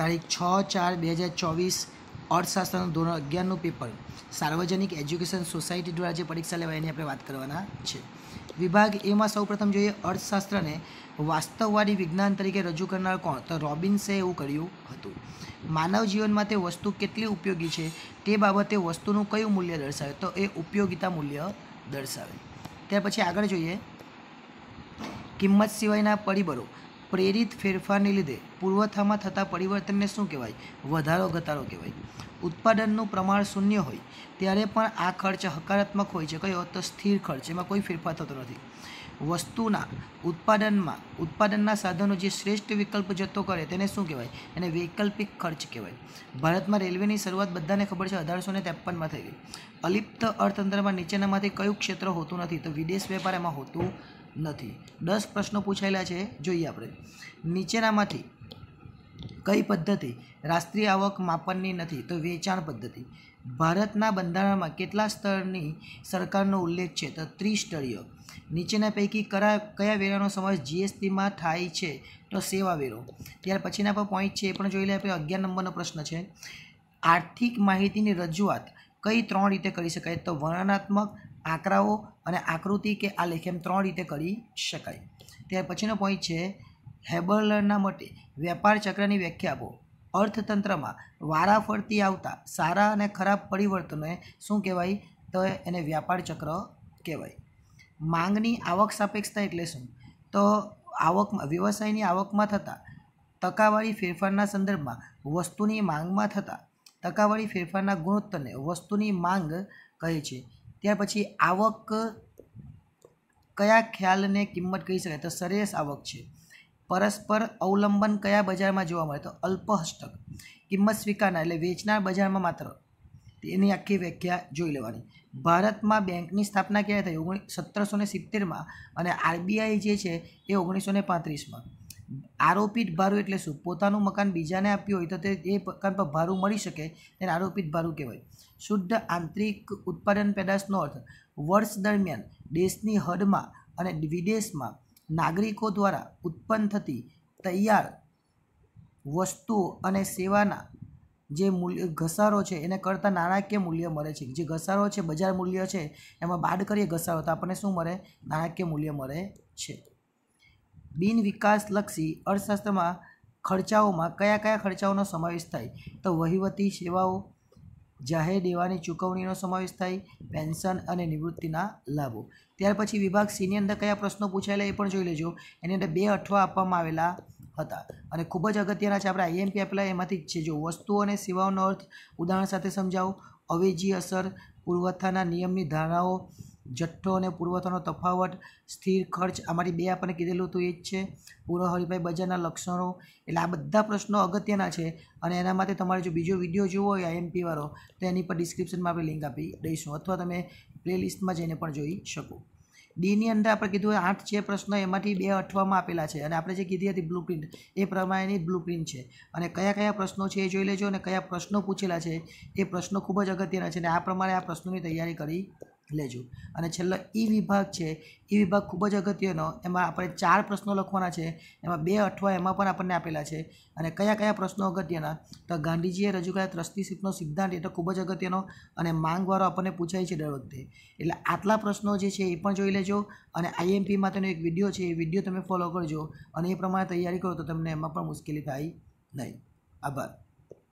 તારીખ છ ચાર બે હજાર ચોવીસ અર્થશાસ્ત્રનું ધોરણ અગિયારનું પેપર સાર્વજનિક એજ્યુકેશન સોસાયટી દ્વારા જે પરીક્ષા લેવાય એની આપણે વાત કરવાના છે વિભાગ એમાં સૌપ્રથમ જોઈએ અર્થશાસ્ત્રને વાસ્તવવાદી વિજ્ઞાન તરીકે રજૂ કરનાર કોણ તો રોબિન્સે એવું કર્યું હતું માનવ જીવનમાં તે વસ્તુ કેટલી ઉપયોગી છે તે બાબતે વસ્તુનું કયું મૂલ્ય દર્શાવે તો એ ઉપયોગિતા મૂલ્ય દર્શાવે ત્યાર પછી આગળ જોઈએ કિંમત સિવાયના પરિબળો પ્રેરિત ફેરફારને લીધે પુરવઠામાં થતા પરિવર્તનને શું કહેવાય વધારો ઘટાડો કહેવાય ઉત્પાદનનું પ્રમાણ શૂન્ય હોય ત્યારે પણ આ ખર્ચ હકારાત્મક હોય છે કયો તો સ્થિર ખર્ચ એમાં કોઈ ફેરફાર થતો નથી વસ્તુના ઉત્પાદનમાં ઉત્પાદનના સાધનો જે શ્રેષ્ઠ વિકલ્પ જતો કરે તેને શું કહેવાય એને વૈકલ્પિક ખર્ચ કહેવાય ભારતમાં રેલવેની શરૂઆત બધાને ખબર છે અઢારસો ને ત્રેપનમાં થઈ ગઈ અલિપ્ત અર્થતંત્રમાં નીચેનામાંથી કયું ક્ષેત્ર હોતું નથી તો વિદેશ વેપાર એમાં હોતું નથી દસ પ્રશ્નો પૂછાયેલા છે જોઈએ આપણે નીચેનામાંથી કઈ પદ્ધતિ રાષ્ટ્રીય આવક માપનની નથી તો વેચાણ પદ્ધતિ ભારતના બંધારણમાં કેટલા સ્તરની સરકારનો ઉલ્લેખ છે તો ત્રિસ્તરીય નીચેના પૈકી કરા કયા વેરાનો સમાવેશ જીએસટીમાં થાય છે તો સેવા વેરો ત્યાર પછીના પણ પોઈન્ટ છે એ પણ જોઈ લે આપણે અગિયાર નંબરનો પ્રશ્ન છે આર્થિક માહિતીની રજૂઆત કઈ ત્રણ રીતે કરી શકાય તો વર્ણનાત્મક આંકડાઓ અને આકૃતિ કે આલેખ એમ ત્રણ રીતે કરી શકાય ત્યાર પછીનો પોઈન્ટ છે હેબલરના મટે વેપાર ચક્રની વ્યાખ્યા આપો અર્થતંત્રમાં ફરતી આવતા સારા અને ખરાબ પરિવર્તનોએ શું કહેવાય તો એને વ્યાપાર ચક્ર કહેવાય માંગની આવક સાપેક્ષતા એટલે શું તો આવકમાં વ્યવસાયની આવકમાં થતા ટકાવારી ફેરફારના સંદર્ભમાં વસ્તુની માંગમાં થતા ટકાવારી ફેરફારના ગુણોત્તરને વસ્તુની માંગ કહે છે ત્યાર પછી આવક કયા ખ્યાલને કિંમત કહી શકાય તો સરેશ આવક છે પરસ્પર અવલંબન કયા બજારમાં જોવા મળે તો અલ્પહસ્તક કિંમત સ્વીકારના એટલે વેચનાર બજારમાં માત્ર તેની આખી વ્યાખ્યા જોઈ લેવાની ભારતમાં બેંકની સ્થાપના ક્યારે થઈ ઓગણી સત્તરસો ને સિત્તેરમાં અને આરબીઆઈ જે છે એ ઓગણીસો ને પાંત્રીસમાં આરોપિત ભારું એટલે શું પોતાનું મકાન બીજાને આપ્યું હોય તો તે એ મકાન પર ભાડું મળી શકે તેને આરોપિત ભાડું કહેવાય શુદ્ધ આંતરિક ઉત્પાદન પેદાશનો અર્થ વર્ષ દરમિયાન દેશની હદમાં અને વિદેશમાં નાગરિકો દ્વારા ઉત્પન્ન થતી તૈયાર વસ્તુઓ અને સેવાના જે મૂલ્ય ઘસારો છે એને કરતાં નાણાકીય મૂલ્ય મળે છે જે ઘસારો છે બજાર મૂલ્ય છે એમાં બાદ કરીએ ઘસારો તો આપણને શું મળે નાણાકીય મૂલ્ય મળે છે બિન વિકાસલક્ષી અર્થશાસ્ત્રમાં ખર્ચાઓમાં કયા કયા ખર્ચાઓનો સમાવેશ થાય તો વહીવટી સેવાઓ જાહેર દેવાની ચૂકવણીનો સમાવેશ થાય પેન્શન અને નિવૃત્તિના લાભો ત્યાર પછી વિભાગ સીની અંદર કયા પ્રશ્નો પૂછાયેલા એ પણ જોઈ લેજો એની અંદર બે અઠવા આપવામાં આવેલા હતા અને ખૂબ જ અગત્યના છે આપણે આઈએમપી એપ્લાય એમાંથી જ છે જો વસ્તુઓ અને સેવાઓનો અર્થ ઉદાહરણ સાથે સમજાવો અવેજી અસર પુરવઠાના નિયમની ધારાઓ જથ્થો અને પુરવઠાનો તફાવત સ્થિર ખર્ચ અમારી બે આપણને કીધેલું હતું એ જ છે પૂર્વ હરીફાઈ બજારના લક્ષણો એટલે આ બધા પ્રશ્નો અગત્યના છે અને એના માટે તમારે જો બીજો વિડીયો જોવો હોય આઈએમપીવાળો તો એની પર ડિસ્ક્રિપ્શનમાં આપણે લિંક આપી દઈશું અથવા તમે પ્લેલિસ્ટમાં જઈને પણ જોઈ શકો ડીની અંદર આપણે કીધું આઠ છે પ્રશ્નો એમાંથી બે અઠવામાં આપેલા છે અને આપણે જે કીધી હતી બ્લુ પ્રિન્ટ એ પ્રમાણેની બ્લુ પ્રિન્ટ છે અને કયા કયા પ્રશ્નો છે એ જોઈ લેજો અને કયા પ્રશ્નો પૂછેલા છે એ પ્રશ્નો ખૂબ જ અગત્યના છે અને આ પ્રમાણે આ પ્રશ્નોની તૈયારી કરી લેજો અને છેલ્લો ઈ વિભાગ છે ઈ વિભાગ ખૂબ જ અગત્યનો એમાં આપણે ચાર પ્રશ્નો લખવાના છે એમાં બે અઠવા એમાં પણ આપણને આપેલા છે અને કયા કયા પ્રશ્નો અગત્યના તો ગાંધીજીએ રજૂ કર્યા ત્રસ્તી સીટનો સિદ્ધાંત એ તો ખૂબ જ અગત્યનો અને માંગવાળો આપણને પૂછાય છે દર વખતે એટલે આટલા પ્રશ્નો જે છે એ પણ જોઈ લેજો અને આઈએમપી માટેનો એક વિડીયો છે એ વિડીયો તમે ફોલો કરજો અને એ પ્રમાણે તૈયારી કરો તો તમને એમાં પણ મુશ્કેલી થાય નહીં આભાર